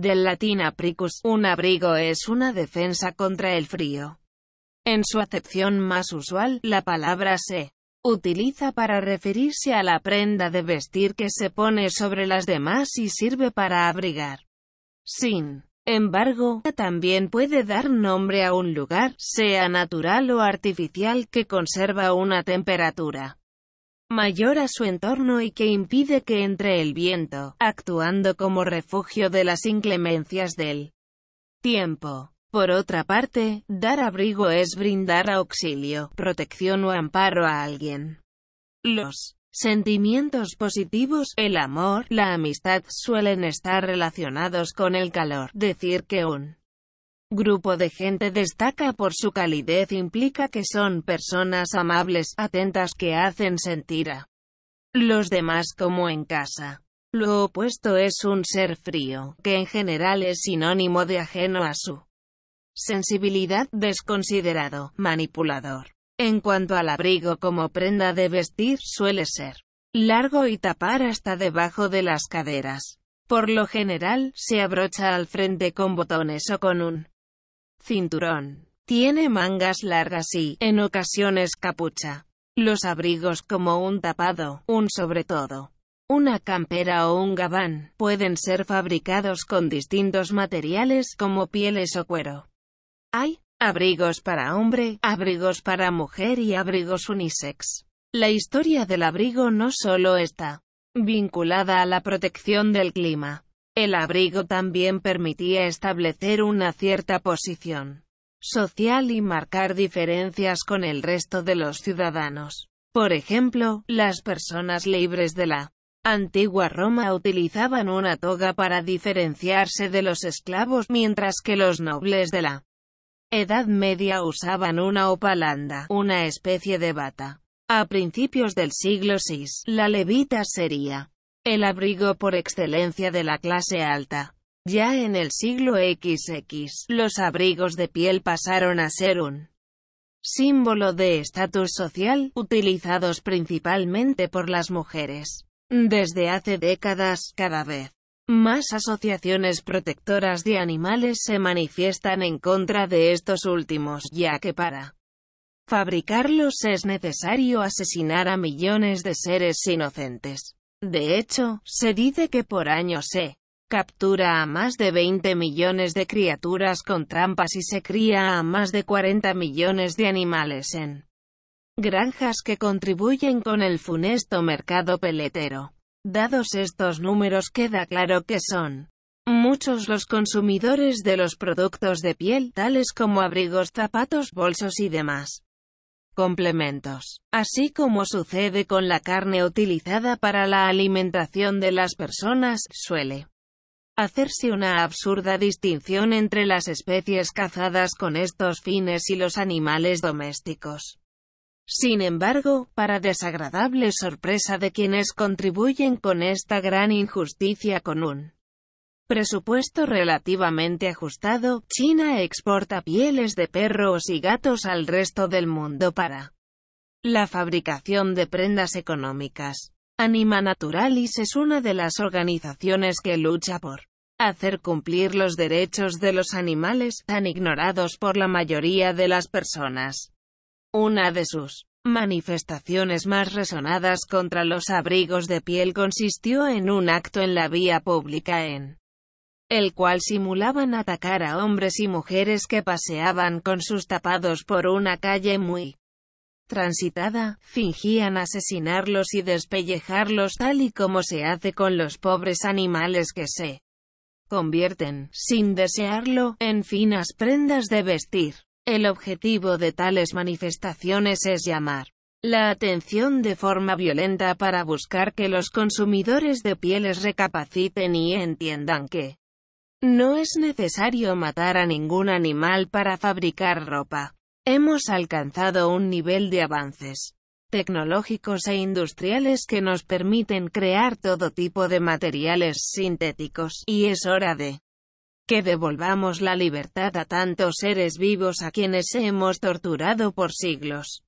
del latín apricus, un abrigo es una defensa contra el frío. En su acepción más usual, la palabra se utiliza para referirse a la prenda de vestir que se pone sobre las demás y sirve para abrigar. Sin embargo, también puede dar nombre a un lugar, sea natural o artificial, que conserva una temperatura mayor a su entorno y que impide que entre el viento, actuando como refugio de las inclemencias del tiempo. Por otra parte, dar abrigo es brindar auxilio, protección o amparo a alguien. Los sentimientos positivos, el amor, la amistad suelen estar relacionados con el calor. Decir que un grupo de gente destaca por su calidez implica que son personas amables, atentas que hacen sentir a los demás como en casa. Lo opuesto es un ser frío, que en general es sinónimo de ajeno a su sensibilidad, desconsiderado, manipulador. En cuanto al abrigo como prenda de vestir suele ser largo y tapar hasta debajo de las caderas. Por lo general, se abrocha al frente con botones o con un cinturón. Tiene mangas largas y, en ocasiones, capucha. Los abrigos como un tapado, un sobre todo, una campera o un gabán, pueden ser fabricados con distintos materiales como pieles o cuero. Hay abrigos para hombre, abrigos para mujer y abrigos unisex. La historia del abrigo no solo está vinculada a la protección del clima, el abrigo también permitía establecer una cierta posición social y marcar diferencias con el resto de los ciudadanos. Por ejemplo, las personas libres de la antigua Roma utilizaban una toga para diferenciarse de los esclavos mientras que los nobles de la Edad Media usaban una opalanda, una especie de bata. A principios del siglo VI, la levita sería el abrigo por excelencia de la clase alta. Ya en el siglo XX, los abrigos de piel pasaron a ser un símbolo de estatus social, utilizados principalmente por las mujeres. Desde hace décadas, cada vez más asociaciones protectoras de animales se manifiestan en contra de estos últimos, ya que para fabricarlos es necesario asesinar a millones de seres inocentes. De hecho, se dice que por año se captura a más de 20 millones de criaturas con trampas y se cría a más de 40 millones de animales en granjas que contribuyen con el funesto mercado peletero. Dados estos números queda claro que son muchos los consumidores de los productos de piel, tales como abrigos, zapatos, bolsos y demás complementos. Así como sucede con la carne utilizada para la alimentación de las personas, suele hacerse una absurda distinción entre las especies cazadas con estos fines y los animales domésticos. Sin embargo, para desagradable sorpresa de quienes contribuyen con esta gran injusticia con un presupuesto relativamente ajustado, China exporta pieles de perros y gatos al resto del mundo para la fabricación de prendas económicas. Anima Naturalis es una de las organizaciones que lucha por hacer cumplir los derechos de los animales, tan ignorados por la mayoría de las personas. Una de sus manifestaciones más resonadas contra los abrigos de piel consistió en un acto en la vía pública en el cual simulaban atacar a hombres y mujeres que paseaban con sus tapados por una calle muy transitada, fingían asesinarlos y despellejarlos tal y como se hace con los pobres animales que se convierten, sin desearlo, en finas prendas de vestir. El objetivo de tales manifestaciones es llamar la atención de forma violenta para buscar que los consumidores de pieles recapaciten y entiendan que no es necesario matar a ningún animal para fabricar ropa. Hemos alcanzado un nivel de avances tecnológicos e industriales que nos permiten crear todo tipo de materiales sintéticos, y es hora de que devolvamos la libertad a tantos seres vivos a quienes hemos torturado por siglos.